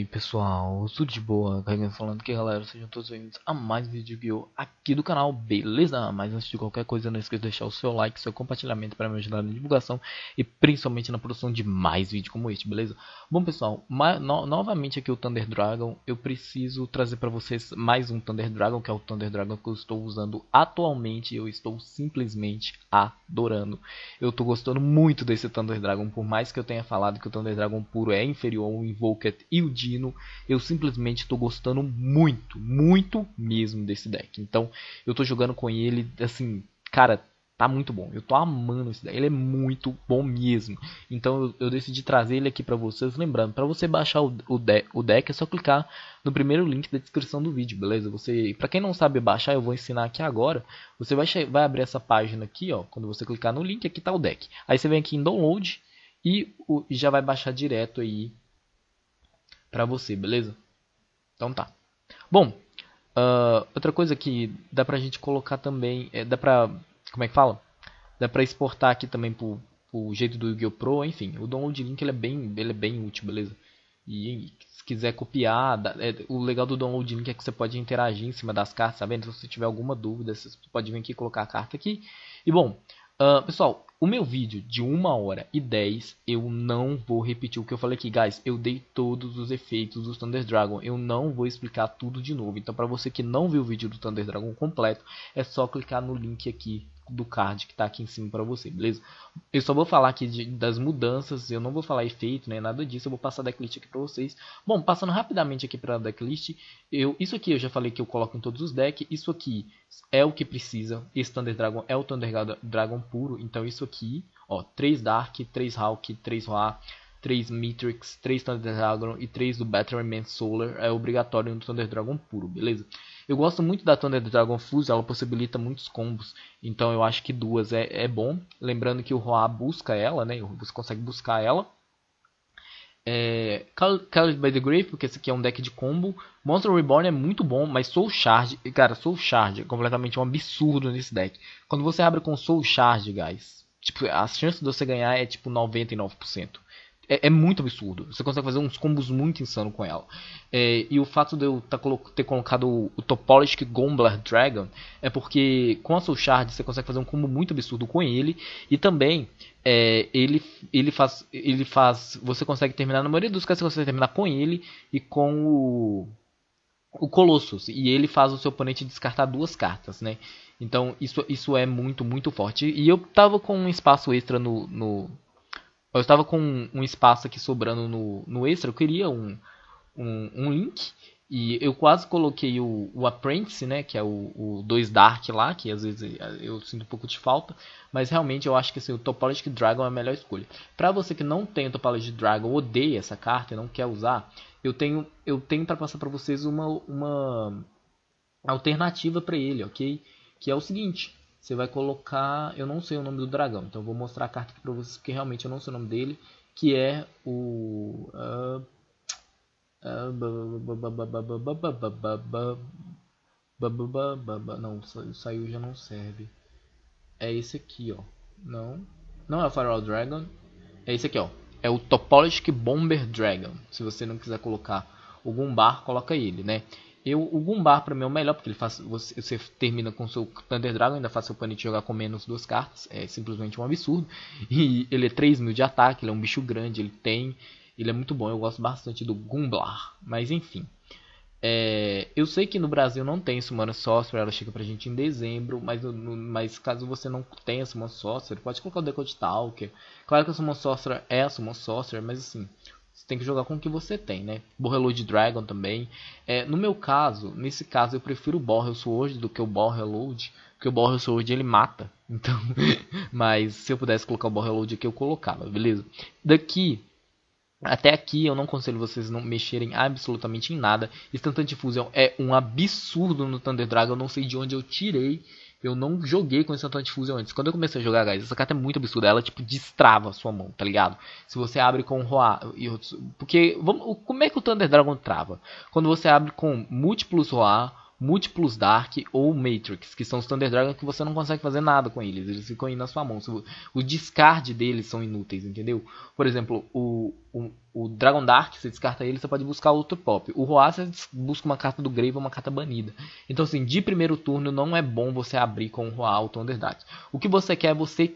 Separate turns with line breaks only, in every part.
aí pessoal, tudo de boa, Carregan falando que galera, sejam todos bem-vindos a mais um vídeo guio aqui do canal, beleza? Mas antes de qualquer coisa, não esqueça de deixar o seu like, seu compartilhamento para me ajudar na divulgação e principalmente na produção de mais vídeos como este, beleza? Bom pessoal, no novamente aqui o Thunder Dragon, eu preciso trazer para vocês mais um Thunder Dragon, que é o Thunder Dragon que eu estou usando atualmente e eu estou simplesmente adorando. Eu estou gostando muito desse Thunder Dragon, por mais que eu tenha falado que o Thunder Dragon puro é inferior ao Invoker e o de eu simplesmente estou gostando muito, muito mesmo desse deck. Então, eu estou jogando com ele, assim, cara, tá muito bom. Eu tô amando esse deck, ele é muito bom mesmo. Então, eu, eu decidi trazer ele aqui para vocês. Lembrando, para você baixar o, o, de o deck é só clicar no primeiro link da descrição do vídeo, beleza? Você, para quem não sabe baixar, eu vou ensinar aqui agora. Você vai, vai abrir essa página aqui, ó. Quando você clicar no link, aqui está o deck. Aí você vem aqui em download e já vai baixar direto aí para você, beleza? Então tá. Bom, uh, outra coisa que dá pra gente colocar também, é, dá pra, como é que fala? Dá pra exportar aqui também pro, pro jeito do Yu-Gi-Oh! Pro, enfim, o download link ele é bem, ele é bem útil, beleza? E se quiser copiar, dá, é, o legal do download link é que você pode interagir em cima das cartas, sabendo tá se Então, se tiver alguma dúvida, você pode vir aqui colocar a carta aqui. E bom, Uh, pessoal, o meu vídeo de 1 hora e 10, eu não vou repetir o que eu falei aqui, guys. Eu dei todos os efeitos do Thunder Dragon. Eu não vou explicar tudo de novo. Então, para você que não viu o vídeo do Thunder Dragon completo, é só clicar no link aqui do card que está aqui em cima para você, beleza? Eu só vou falar aqui de, das mudanças, eu não vou falar efeito, né, nada disso, eu vou passar a decklist aqui para vocês. Bom, passando rapidamente aqui para a decklist, eu, isso aqui eu já falei que eu coloco em todos os decks, isso aqui é o que precisa, esse Thunder Dragon é o Thunder Dragon puro, então isso aqui, ó, 3 Dark, 3 Hawk, 3 Roar, 3 Matrix, 3 Thunder Dragon e 3 do Man Solar é obrigatório no Thunder Dragon puro, beleza? Eu gosto muito da Thunder Dragon Fuse, ela possibilita muitos combos, então eu acho que duas é, é bom. Lembrando que o Roa busca ela, né? Você consegue buscar ela. É, by the Grave, porque esse aqui é um deck de combo. Monster Reborn é muito bom, mas Soul Charge, cara, Soul Charge é completamente um absurdo nesse deck. Quando você abre com Soul Charge, guys, tipo, as chances de você ganhar é tipo 99%. É, é, muito absurdo. Você consegue fazer uns combos muito insano com ela. É, e o fato de eu tá colo ter colocado o, o Gombler Dragon é porque com a Soul Shard você consegue fazer um combo muito absurdo com ele. E também é, ele, ele, faz, ele faz. Você consegue terminar, na maioria dos casos, você consegue terminar com ele e com o. O Colossus. E ele faz o seu oponente descartar duas cartas, né? Então isso, isso é muito, muito forte. E eu tava com um espaço extra no, no eu estava com um espaço aqui sobrando no, no extra, eu queria um, um, um link. E eu quase coloquei o, o Apprentice, né? Que é o 2 Dark lá, que às vezes eu sinto um pouco de falta. Mas realmente eu acho que assim, o Topology Dragon é a melhor escolha. Para você que não tem o Topology Dragon, odeia essa carta e não quer usar, eu tenho eu tenho para passar para vocês uma, uma alternativa para ele, ok? Que é o seguinte. Você vai colocar, eu não sei o nome do dragão, então eu vou mostrar a carta aqui pra vocês, porque realmente eu não sei o nome dele, que é o... Ah, não, saiu já não serve. É esse aqui, ó. Não, não é o Firewall Dragon. É esse aqui, ó. É o Topologic Bomber Dragon. Se você não quiser colocar o bar, coloca ele, né? Eu, o Gumbar pra mim é o melhor, porque ele faz, você, você termina com seu Thunder Dragon, ainda faz seu planeta jogar com menos duas cartas, é simplesmente um absurdo. E ele é 3 mil de ataque, ele é um bicho grande, ele tem, ele é muito bom, eu gosto bastante do Gumbar, mas enfim. É, eu sei que no Brasil não tem Summon Sorcerer, ela chega pra gente em dezembro, mas, no, mas caso você não tenha Summon Sorcerer, pode colocar o Decode Talker. Claro que a Summon Sorcerer é a Summon Sorcerer, mas assim, você tem que jogar com o que você tem, né? Borrelo de Dragon também. É, no meu caso, nesse caso, eu prefiro o Borrel Sword do que o Borrel Load. Porque o Borrel Sword ele mata. Então, mas se eu pudesse colocar o Borrel Load aqui, eu colocava, beleza? Daqui. Até aqui eu não aconselho vocês não mexerem absolutamente em nada. Instantante Fusion é um absurdo no Thunder Dragon. Eu não sei de onde eu tirei eu não joguei com esse fusão antes. Quando eu comecei a jogar, guys, essa carta é muito absurda. Ela, tipo, destrava a sua mão, tá ligado? Se você abre com Roar. Porque, vamos, como é que o Thunder Dragon trava? Quando você abre com múltiplos Roar múltiplos Dark ou Matrix, que são os Thunder Dragon que você não consegue fazer nada com eles, eles ficam aí na sua mão. O discard deles são inúteis, entendeu? Por exemplo, o, o, o Dragon Dark, você descarta ele, você pode buscar outro pop. O Roar, você busca uma carta do Grave ou uma carta banida. Então, assim, de primeiro turno não é bom você abrir com o Roar ou Thunder Dark. O que você quer é você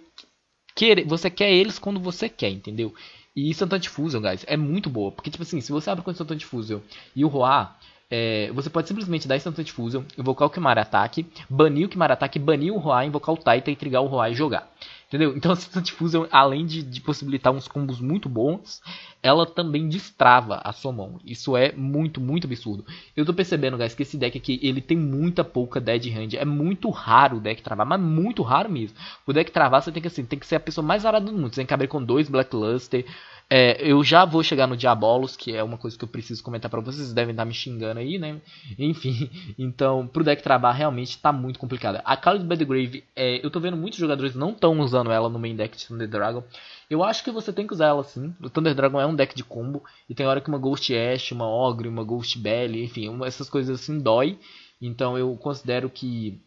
querer, você quer eles quando você quer, entendeu? E Instant Fusion, guys, é muito boa. Porque, tipo assim, se você abre com Instant Fusion e o Roar, é, você pode simplesmente dar de fusão, invocar o Kimara Ataque, banir o Kimara Ataque, banir o Roar, invocar o Taita e trigar o Roar e jogar. Entendeu? Então a de Fusion, além de, de, possibilitar uns combos muito bons, ela também destrava a sua mão. Isso é muito, muito absurdo. Eu tô percebendo, guys, que esse deck aqui, ele tem muita pouca Dead Hand. É muito raro o deck travar, mas muito raro mesmo. O deck travar, você tem que, assim, tem que ser a pessoa mais rara do mundo. Você tem que abrir com dois Black Luster, é, eu já vou chegar no Diabolos, que é uma coisa que eu preciso comentar para vocês, devem estar me xingando aí, né? Enfim, então, pro deck trabalhar realmente tá muito complicada. A Khalid by the Grave, é, eu tô vendo muitos jogadores não estão usando ela no main deck de Thunder Dragon. Eu acho que você tem que usar ela sim. O Thunder Dragon é um deck de combo, e tem hora que uma Ghost Ash, uma Ogre, uma Ghost Belly, enfim, uma, essas coisas assim dói. Então eu considero que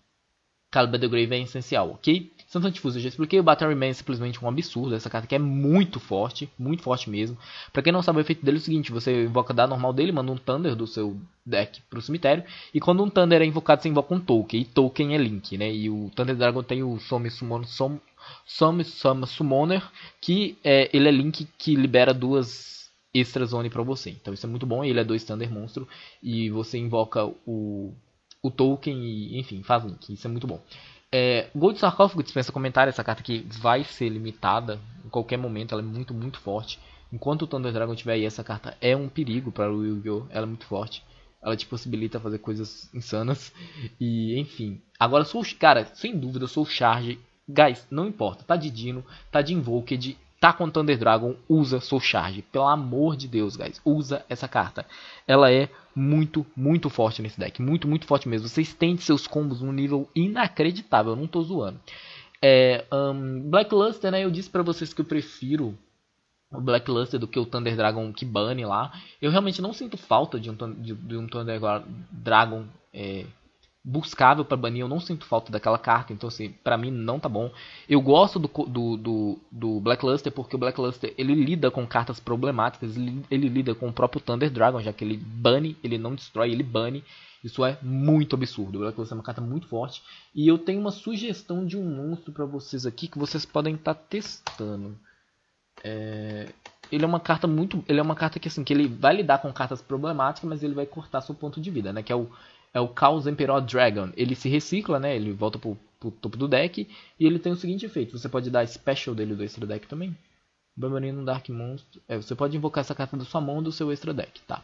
Calo Grave é essencial, ok? Santo Antifuso eu já expliquei, o Battle Man é simplesmente um absurdo, essa carta aqui é muito forte, muito forte mesmo. Pra quem não sabe o efeito dele é o seguinte, você invoca da normal dele, manda um Thunder do seu deck pro cemitério, e quando um Thunder é invocado você invoca um Token, e Token é Link, né? E o Thunder Dragon tem o Some Summon, Some, Summoner, que é, ele é Link que libera duas extra zone para você. Então isso é muito bom, ele é dois Thunder Monstro, e você invoca o o Tolkien e, enfim, faz link. Isso é muito bom. É, Gold Sarcófago dispensa comentário. Essa carta aqui vai ser limitada em qualquer momento. Ela é muito, muito forte. Enquanto o Thunder Dragon tiver aí, essa carta é um perigo para o Yu-Gi-Oh! Ela é muito forte. Ela te possibilita fazer coisas insanas. E, enfim. Agora, sou, cara, sem dúvida, sou Charge. Guys, não importa. Tá de Dino, tá de Invoked tá com Thunder Dragon, usa Soul Charge. Pelo amor de Deus, guys, usa essa carta. Ela é muito, muito forte nesse deck. Muito, muito forte mesmo. Você estende seus combos num nível inacreditável. Eu não tô zoando. É, um, Black Luster, né? Eu disse para vocês que eu prefiro o Black Luster do que o Thunder Dragon que bane lá. Eu realmente não sinto falta de um, de, de um Thunder Dragon é, buscável para banir. Eu não sinto falta daquela carta, então assim, para mim não tá bom. Eu gosto do, do, do, do Blackluster porque o Blackluster ele lida com cartas problemáticas, ele, ele lida com o próprio Thunder Dragon, já que ele bane, ele não destrói, ele bane. Isso é muito absurdo. O Blackluster é uma carta muito forte. E eu tenho uma sugestão de um monstro para vocês aqui que vocês podem estar tá testando. É... Ele é uma carta muito, ele é uma carta que assim que ele vai lidar com cartas problemáticas, mas ele vai cortar seu ponto de vida, né? Que é o é o Chaos Emperor Dragon. Ele se recicla, né? Ele volta pro, pro topo do deck. E ele tem o seguinte efeito: você pode dar special dele do extra deck também. Bambarino Dark Monster. É, você pode invocar essa carta da sua mão ou do seu extra deck, tá?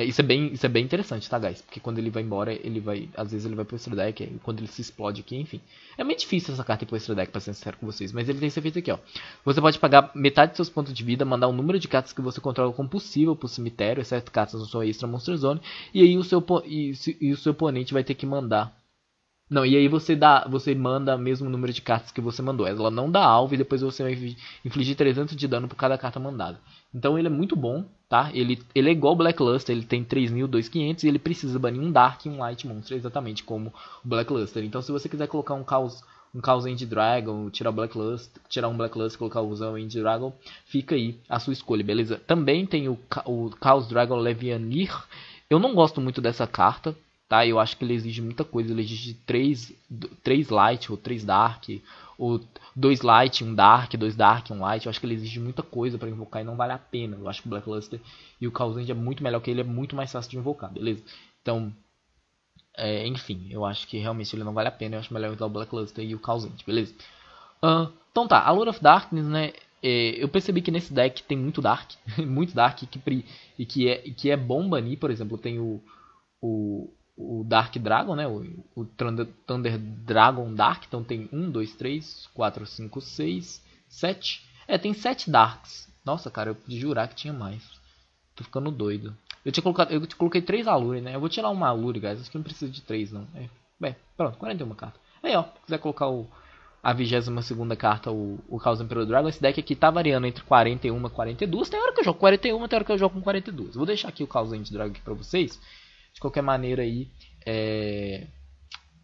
É, isso, é bem, isso é bem interessante, tá, guys? Porque quando ele vai embora, ele vai. Às vezes ele vai pro extra deck, quando ele se explode aqui, enfim. É meio difícil essa carta ir pro extra deck, pra ser sincero com vocês. Mas ele tem esse efeito aqui, ó. Você pode pagar metade de seus pontos de vida, mandar o um número de cartas que você controla como possível pro cemitério, exceto cartas no seu extra Monster Zone. E aí o seu, e, e o seu oponente vai ter que mandar não, e aí você dá, você manda o mesmo número de cartas que você mandou. Ela não dá alvo e depois você vai infligir 300 de dano por cada carta mandada. Então ele é muito bom, tá? Ele, ele é igual Blackluster, ele tem 3.000, e ele precisa banir um Dark e um Light Monster, exatamente como o Blackluster. Então se você quiser colocar um Caos um Chaos End Dragon, tirar, Blackluster, tirar um Blackluster e colocar o Zão End Dragon, fica aí a sua escolha, beleza? Também tem o, o Chaos Dragon Levianir. Eu não gosto muito dessa carta, tá? Eu acho que ele exige muita coisa, ele exige 3, 3 light ou 3 dark, ou 2 light, 1 dark, 2 dark, 1 light. Eu acho que ele exige muita coisa para invocar e não vale a pena. Eu acho que o Black Luster e o Causante é muito melhor que ele, é muito mais fácil de invocar, beleza? Então, é, enfim, eu acho que realmente ele não vale a pena, eu acho melhor usar o Black Luster e o Causante, beleza? Uh, então tá, a Lord of Darkness, né? É, eu percebi que nesse deck tem muito Dark, muito Dark, que, e que, é, que é bom banir, por exemplo, tem o, o o Dark Dragon, né? O, o Thunder Dragon Dark. Então tem 1, 2, 3, 4, 5, 6, 7. É, tem 7 Darks. Nossa, cara, eu podia jurar que tinha mais. Tô ficando doido. Eu tinha colocado, eu coloquei 3 Alure, né? Eu vou tirar uma Alure, guys. Acho que não precisa de 3, não. É, bem, pronto, 41 cartas. Aí, ó, se quiser colocar o, a 22 carta, o, o Chaos Emperor Dragon. Esse deck aqui tá variando entre 41 e 42. Tem hora que eu jogo 41, tem hora que eu jogo com 42. Vou deixar aqui o Chaos Emperor Dragon aqui pra vocês. De qualquer maneira aí, é...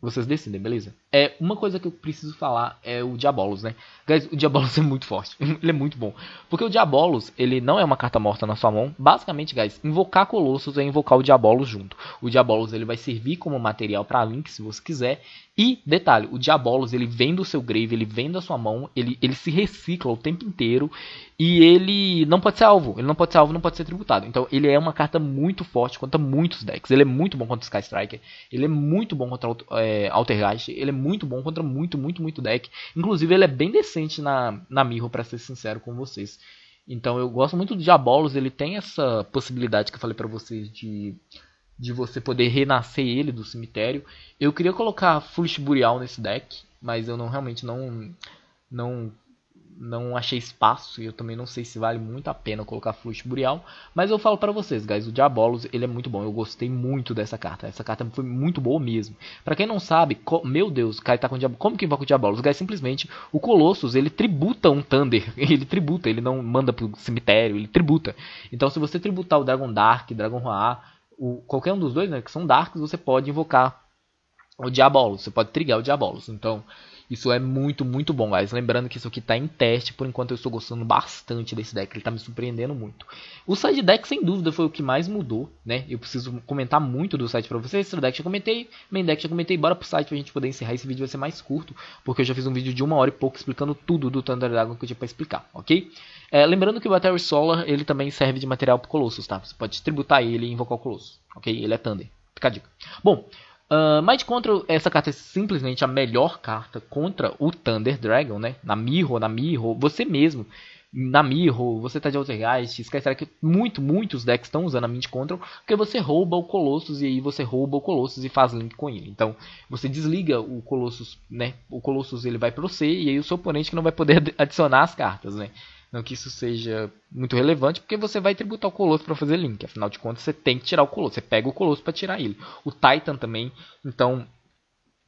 vocês decidem, beleza? É, uma coisa que eu preciso falar é o Diabolos, né? Guys, o Diabolos é muito forte. ele é muito bom. Porque o Diabolos, ele não é uma carta morta na sua mão. Basicamente, guys, invocar Colossus é invocar o Diabolos junto. O Diabolos, ele vai servir como material para Link, se você quiser. E, detalhe, o Diabolos, ele vem do seu grave, ele vem da sua mão, ele, ele se recicla o tempo inteiro. E ele não pode ser alvo. Ele não pode ser alvo, não pode ser tributado. Então, ele é uma carta muito forte contra muitos decks. Ele é muito bom contra Sky Striker. Ele é muito bom contra é, Altergeist. Ele é muito bom contra muito, muito, muito deck. Inclusive, ele é bem decente na, na Mirror, para ser sincero com vocês. Então, eu gosto muito do Diabolos. Ele tem essa possibilidade que eu falei para vocês de, de você poder renascer ele do cemitério. Eu queria colocar Foolish Burial nesse deck, mas eu não realmente não, não não achei espaço e eu também não sei se vale muito a pena colocar Fluxo Burial, mas eu falo para vocês, guys, o Diabolos, ele é muito bom, eu gostei muito dessa carta, essa carta foi muito boa mesmo. Para quem não sabe, meu Deus, Kai tá com Diabolos, como que invoca o Diabolos? Guys, simplesmente, o Colossus, ele tributa um Thunder, ele tributa, ele não manda pro cemitério, ele tributa. Então se você tributar o Dragon Dark, Dragon Roar, o, qualquer um dos dois, né, que são Darks, você pode invocar o Diabolos, você pode trigar o Diabolos, então... Isso é muito, muito bom, guys. Lembrando que isso aqui está em teste, por enquanto eu estou gostando bastante desse deck, ele está me surpreendendo muito. O side deck, sem dúvida, foi o que mais mudou, né? Eu preciso comentar muito do site para vocês, esse deck já comentei, main deck já comentei, bora pro site para a gente poder encerrar, esse vídeo vai ser mais curto, porque eu já fiz um vídeo de uma hora e pouco explicando tudo do Thunder Dragon que eu tinha para explicar, ok? É, lembrando que o Battery Solar, ele também serve de material pro Colossus, tá? Você pode tributar ele e invocar o Colossus, ok? Ele é Thunder, fica a dica. Bom, Uh, ah, Mind Control, essa carta é simplesmente a melhor carta contra o Thunder Dragon, né? Na Mirror, na Mirror, você mesmo. Na Mirror, você tá de Altergeist, esquece que muito, muitos decks estão usando a Mind Control, porque você rouba o Colossus e aí você rouba o Colossus e faz link com ele. Então, você desliga o Colossus, né? O Colossus ele vai pro C e aí o seu oponente que não vai poder adicionar as cartas, né? Não que isso seja muito relevante, porque você vai tributar o Colosso para fazer link. Afinal de contas, você tem que tirar o Colosso. Você pega o Colosso para tirar ele. O Titan também. Então,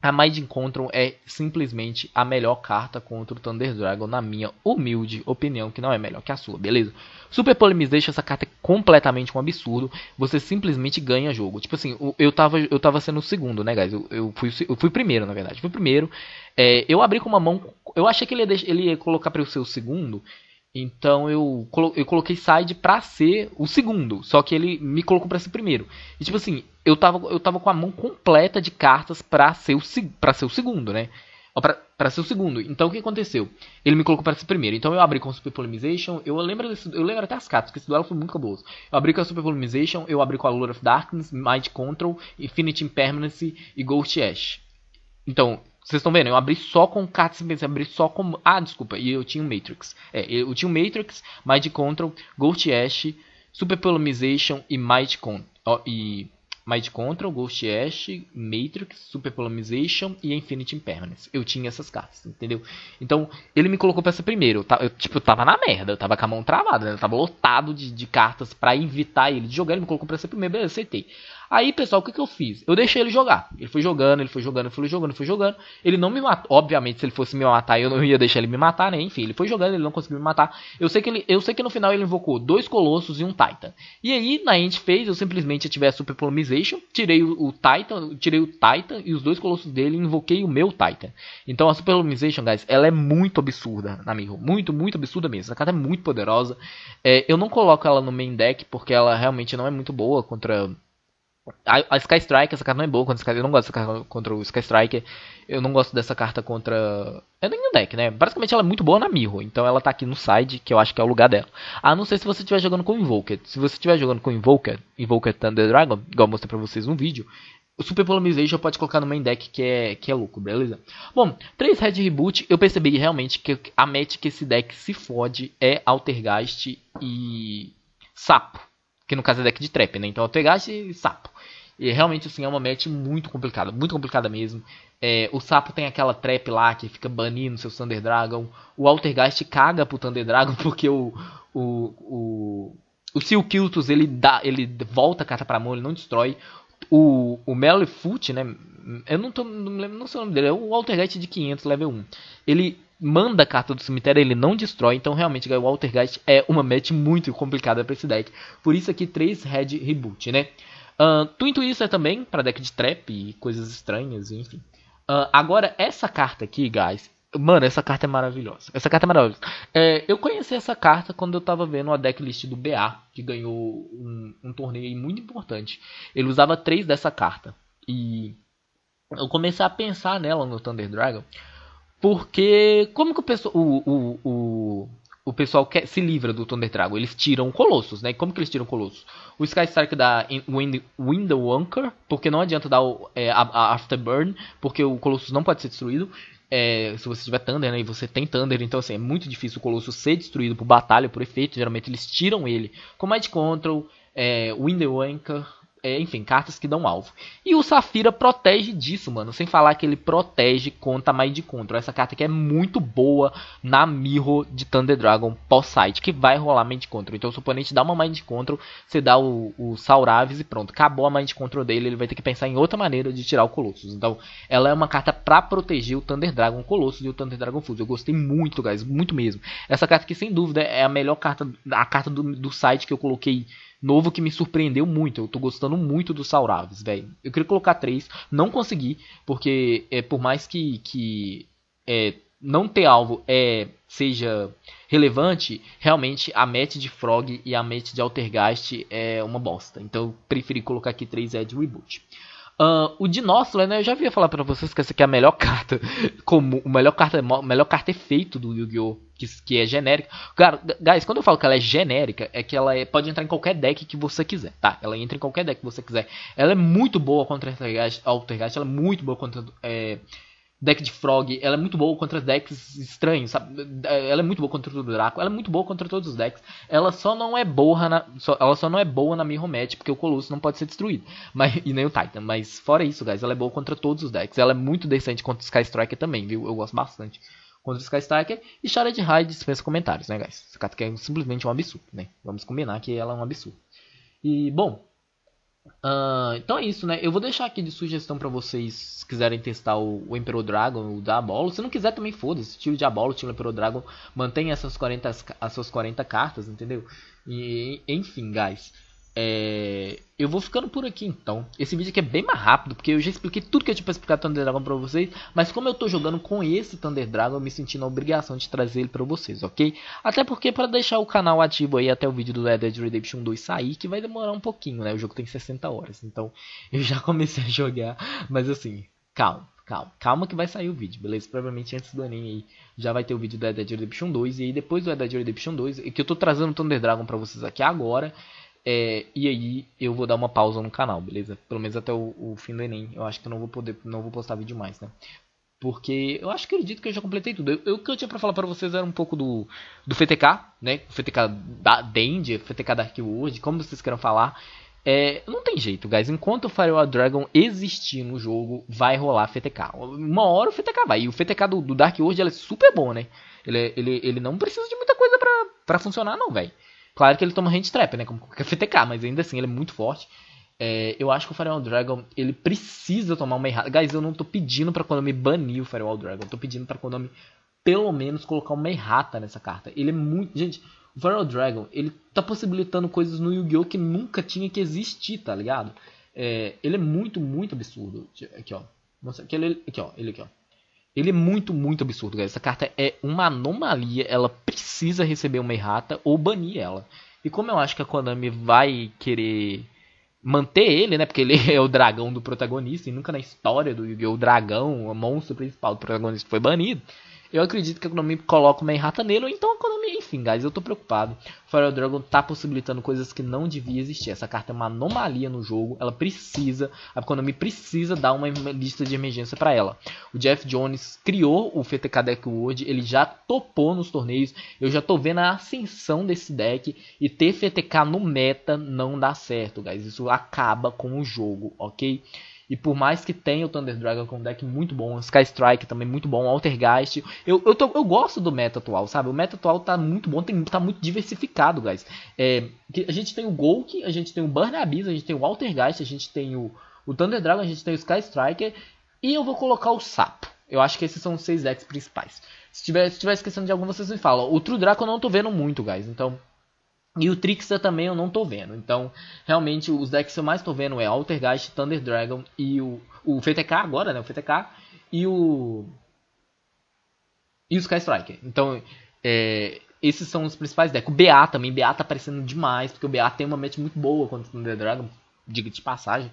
a Mind Control é simplesmente a melhor carta contra o Thunder Dragon, na minha humilde opinião, que não é melhor que a sua, beleza? Super Polemis deixa essa carta completamente um absurdo, você simplesmente ganha jogo. Tipo assim, eu tava, eu tava sendo o segundo, né, guys? Eu, eu fui, eu fui primeiro, na verdade. Fui primeiro. É, eu abri com uma mão. Eu achei que ele ia, deixar, ele ia colocar para o seu segundo. Então eu, eu coloquei side pra ser o segundo, só que ele me colocou pra ser primeiro. E tipo assim, eu tava, eu tava com a mão completa de cartas pra ser o, pra ser o segundo, né? Pra, pra ser o segundo. Então o que aconteceu? Ele me colocou pra ser primeiro. Então eu abri com Super Polemization. Eu lembro, desse, eu lembro até as cartas, porque esse duelo foi muito cabuloso. Eu abri com a Super Polemization, eu abri com a Lord of Darkness, Mind Control, Infinity Impermanence e Ghost Ash. Então, vocês estão vendo? Eu abri só com Cats abri só com. Ah, desculpa, e eu tinha o Matrix. É, eu tinha o Matrix, Mind Control, Ghost Ash, Super Polymization e Mind Control. e Mind Control, Ghost Ash, Matrix, Super e Infinite Impermanence. Eu tinha essas cartas, entendeu? Então, ele me colocou pra essa primeira. Eu, eu, tipo, eu tava na merda, eu tava com a mão travada, né? eu tava lotado de, de cartas para evitar ele de jogar. Ele me colocou pra essa primeira, beleza, aceitei. Aí, pessoal, o que, que eu fiz? Eu deixei ele jogar. Ele foi jogando, ele foi jogando, ele foi jogando, ele foi jogando. Ele não me matou. Obviamente, se ele fosse me matar, eu não ia deixar ele me matar, né? Enfim, ele foi jogando, ele não conseguiu me matar. Eu sei que, ele, eu sei que no final ele invocou dois colossos e um Titan. E aí, na end phase, eu simplesmente tive a Super Polymization, tirei o, o Titan, tirei o Titan e os dois colossos dele e invoquei o meu Titan. Então a Super Polymization, guys, ela é muito absurda, amigo. Muito, muito absurda mesmo. A carta é muito poderosa. É, eu não coloco ela no main deck porque ela realmente não é muito boa contra a, a Sky Strike, essa carta não é boa contra Sky Eu não gosto dessa carta contra o Sky Striker. Eu não gosto dessa carta contra. É nenhum deck, né? Basicamente ela é muito boa na Mirror. Então ela tá aqui no side, que eu acho que é o lugar dela. A não ser se você estiver jogando com Invoker. Se você estiver jogando com Invoker, Invoker Thunder Dragon, igual eu mostrei pra vocês no vídeo, o Super Polemization pode colocar no main deck que é, que é louco, beleza? Bom, 3 Red Reboot, eu percebi realmente que a match que esse deck se fode é Altergeist e Sapo. Que no caso é deck de trap, né? Então é e Sapo. E realmente, assim, é uma match muito complicada, muito complicada mesmo. É, o Sapo tem aquela trap lá que fica banindo seu Thunder Dragon. O Altergeist caga pro Thunder Dragon porque o. O. O, o Kiltus, ele dá. Ele volta a carta pra mão, ele não destrói. O, o Melifoot, né? Eu não, tô, não lembro não sei o nome dele, é o Altergeist de 500, level 1. Ele manda a carta do cemitério, ele não destrói. Então, realmente, o Altergeist é uma match muito complicada para esse deck. Por isso aqui, 3 Red Reboot, né? Uh, Twin isso é também para deck de trap e coisas estranhas, enfim. Uh, agora, essa carta aqui, guys... Mano, essa carta é maravilhosa. Essa carta é maravilhosa. É, eu conheci essa carta quando eu tava vendo a decklist do BA, que ganhou um, um torneio muito importante. Ele usava três dessa carta. E eu comecei a pensar nela no Thunder Dragon porque como que o pessoal. O, o, o, o pessoal quer, se livra do Thunder Dragon? Eles tiram colossos, né? Como que eles tiram colossos? O Sky Stark dá Wind, Window Anchor, porque não adianta dar o, é, a, a Afterburn, porque o Colossus não pode ser destruído. É, se você tiver Thunder, né? E você tem Thunder, então assim, é muito difícil o Colosso ser destruído por batalha, por efeito. Geralmente eles tiram ele com Mind Control, é, Window Anchor, é, enfim, cartas que dão alvo. E o Safira protege disso, mano. Sem falar que ele protege contra Mind Control. Essa carta que é muito boa na Mirror de Thunder Dragon pós-site. Que vai rolar Mind Control. Então, se o oponente dá uma Mind Control, você dá o, o e pronto. Acabou a Mind Control dele. Ele vai ter que pensar em outra maneira de tirar o Colossus. Então, ela é uma carta pra proteger o Thunder Dragon Colossus e o Thunder Dragon Fuse. Eu gostei muito, guys. Muito mesmo. Essa carta que, sem dúvida, é a melhor carta. A carta do, do site que eu coloquei novo que me surpreendeu muito. Eu tô gostando muito do Sauraves, velho. Eu queria colocar três, não consegui, porque é, por mais que, que é, não ter alvo é, seja relevante, realmente a match de Frog e a match de Altergeist é uma bosta. Então eu preferi colocar aqui três Ed Reboot. Uh, o Dinossauro, né? Eu já havia falar para vocês que essa aqui é a melhor carta. Como o melhor carta, melhor carta efeito do Yu-Gi-Oh! Que, que é genérica. Cara, guys, quando eu falo que ela é genérica, é que ela é, pode entrar em qualquer deck que você quiser, tá? Ela entra em qualquer deck que você quiser. Ela é muito boa contra Altergeist, ela é muito boa contra é, deck de Frog, ela é muito boa contra decks estranhos, sabe? Ela é muito boa contra o Draco, ela é muito boa contra todos os decks. Ela só não é boa na, só, ela só não é boa na Mirror Match, porque o Colosso não pode ser destruído. Mas, e nem o Titan, mas fora isso, guys, ela é boa contra todos os decks. Ela é muito decente contra o Sky Striker também, viu? Eu gosto bastante contra o Sky Striker. E de Hyde dispensa comentários, né, guys? Essa carta é simplesmente um absurdo, né? Vamos combinar que ela é um absurdo. E, bom, Uh, então é isso, né? Eu vou deixar aqui de sugestão para vocês se quiserem testar o, o Emperor Dragon, o Diabolo. Se não quiser também foda-se, Tio Diabolo, tira Emperor Dragon, mantém essas 40, as suas 40 cartas, entendeu? E enfim, guys. É, eu vou ficando por aqui então. Esse vídeo aqui é bem mais rápido, porque eu já expliquei tudo que eu tinha pra explicar Thunder Dragon pra vocês. Mas como eu tô jogando com esse Thunder Dragon, eu me senti na obrigação de trazer ele pra vocês, ok? Até porque para deixar o canal ativo aí até o vídeo do Red Dead Redemption 2 sair, que vai demorar um pouquinho, né? O jogo tem 60 horas, então eu já comecei a jogar. Mas assim, calma calma, calma que vai sair o vídeo, beleza? Provavelmente antes do anime aí já vai ter o vídeo do Red Dead Redemption 2 e aí depois do Red Dead Redemption 2, que eu tô trazendo o Thunder Dragon pra vocês aqui agora, é, e aí eu vou dar uma pausa no canal, beleza? Pelo menos até o, o, fim do Enem. Eu acho que eu não vou poder, não vou postar vídeo mais, né? Porque eu acho que acredito que eu já completei tudo. Eu, eu, o que eu tinha pra falar pra vocês era um pouco do, do FTK, né? O FTK da Dendy, FTK Dark World, como vocês queiram falar. É, não tem jeito, guys. Enquanto o Firewall Dragon existir no jogo, vai rolar FTK. Uma hora o FTK vai. E o FTK do, do Dark World é super bom, né? Ele, é, ele, ele não precisa de muita coisa pra, pra funcionar, não, velho. Claro que ele toma hand trap, né? Como qualquer FTK, mas ainda assim ele é muito forte. É, eu acho que o Firewall Dragon, ele precisa tomar uma errada. Guys, eu não tô pedindo pra Konami banir o Firewall Dragon. Eu tô pedindo pra Konami, pelo menos, colocar uma errata nessa carta. Ele é muito... Gente, o Firewall Dragon, ele tá possibilitando coisas no Yu-Gi-Oh! que nunca tinha que existir, tá ligado? É, ele é muito, muito absurdo. Aqui, ó. Mostra, aqui, ó. Ele aqui, ó. Ele é muito, muito absurdo, galera. Essa carta é uma anomalia. Ela precisa receber uma errata ou banir ela. E como eu acho que a Konami vai querer manter ele, né? Porque ele é o dragão do protagonista e nunca na história do Yu-Gi-Oh! O dragão, o monstro principal do protagonista foi banido. Eu acredito que a economia coloca uma errata nele, ou então a economia, enfim, guys, eu tô preocupado. Fire Dragon tá possibilitando coisas que não devia existir. Essa carta é uma anomalia no jogo, ela precisa, a economia precisa dar uma lista de emergência para ela. O Jeff Jones criou o FTK Deck World, ele já topou nos torneios, eu já tô vendo a ascensão desse deck, e ter FTK no meta não dá certo, guys, isso acaba com o jogo, ok? E por mais que tenha o Thunder Dragon com um deck muito bom, Sky Strike também muito bom, Altergeist. Eu, eu, tô, eu gosto do meta atual, sabe? O meta atual tá muito bom, tem, tá muito diversificado, guys. É, a gente tem o Golk, a gente tem o Burn Abyss, a gente tem o Altergeist, a gente tem o, o Thunder Dragon, a gente tem o Sky Striker. E eu vou colocar o Sapo. Eu acho que esses são os seis decks principais. Se tiver se tiver esquecendo de algum, vocês me falam. O True Draco eu não tô vendo muito, guys. Então, e o Trickster também eu não tô vendo. Então, realmente, os decks que eu mais tô vendo é Altergeist, Thunder Dragon e o, o FTK agora, né? O FTK e o. E o Sky Striker. Então, é, esses são os principais decks. O BA também, BA tá aparecendo demais, porque o BA tem uma match muito boa contra o Thunder Dragon, diga de passagem.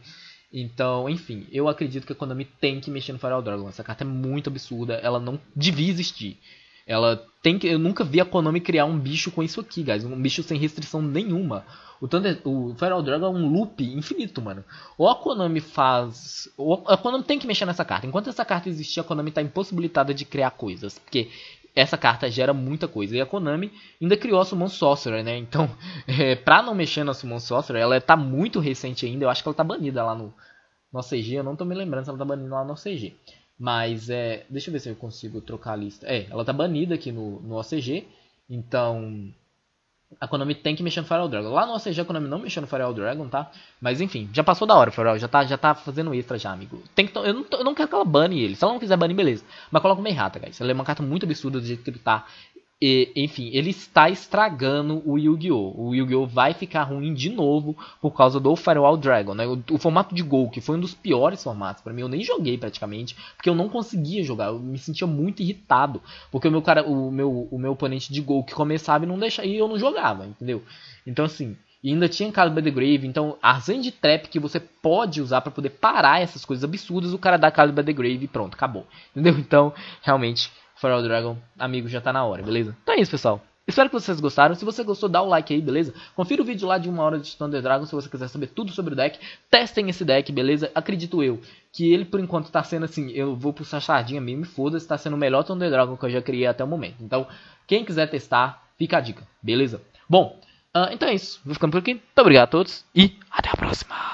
Então, enfim, eu acredito que a Konami tem que mexer no Fire Dragon. Essa carta é muito absurda, ela não devia existir. Ela tem que. Eu nunca vi a Konami criar um bicho com isso aqui, guys. Um bicho sem restrição nenhuma. O, Thunder, o Feral Dragon é um loop infinito, mano. Ou a Konami faz. Ou a Konami tem que mexer nessa carta. Enquanto essa carta existir, a Konami está impossibilitada de criar coisas. Porque essa carta gera muita coisa. E a Konami ainda criou a Summon Sorcerer, né? Então, é, pra não mexer na Summon Sorcerer, ela tá muito recente ainda. Eu acho que ela tá banida lá no, no CG. Eu não tô me lembrando se ela tá banida lá no CG. Mas é. Deixa eu ver se eu consigo trocar a lista. É, ela tá banida aqui no, no OCG. Então. A Konami tem que mexer no Firewall Dragon. Lá no OCG a Konami não mexeu no Firewall Dragon, tá? Mas enfim, já passou da hora o Já tá, já tá fazendo extra já, amigo. Tem que, eu, não, eu não quero que ela bane ele. Se ela não quiser banir, beleza. Mas coloca uma errata, guys. Ela é uma carta muito absurda do jeito que ele tá. E, enfim, ele está estragando o Yu-Gi-Oh! O Yu-Gi-Oh! vai ficar ruim de novo por causa do Firewall Dragon, né? O, o formato de Gol, que foi um dos piores formatos para mim, eu nem joguei praticamente, porque eu não conseguia jogar, eu me sentia muito irritado, porque o meu cara, o meu, o meu oponente de Gol que começava e não deixava, e eu não jogava, entendeu? Então assim, ainda tinha Calibur the Grave, então arsenha de trap que você pode usar para poder parar essas coisas absurdas, o cara dá Calibur the Grave e pronto, acabou. Entendeu? Então, realmente For All Dragon, amigo, já tá na hora, beleza? Então é isso, pessoal. Espero que vocês gostaram. Se você gostou, dá o like aí, beleza? Confira o vídeo lá de uma hora de Thunder Dragon se você quiser saber tudo sobre o deck. Testem esse deck, beleza? Acredito eu que ele, por enquanto, tá sendo assim... Eu vou puxar sardinha mesmo, foda-se. Tá sendo o melhor Thunder Dragon que eu já criei até o momento. Então, quem quiser testar, fica a dica, beleza? Bom, uh, então é isso. Vou ficando por aqui. Muito obrigado a todos e até a próxima!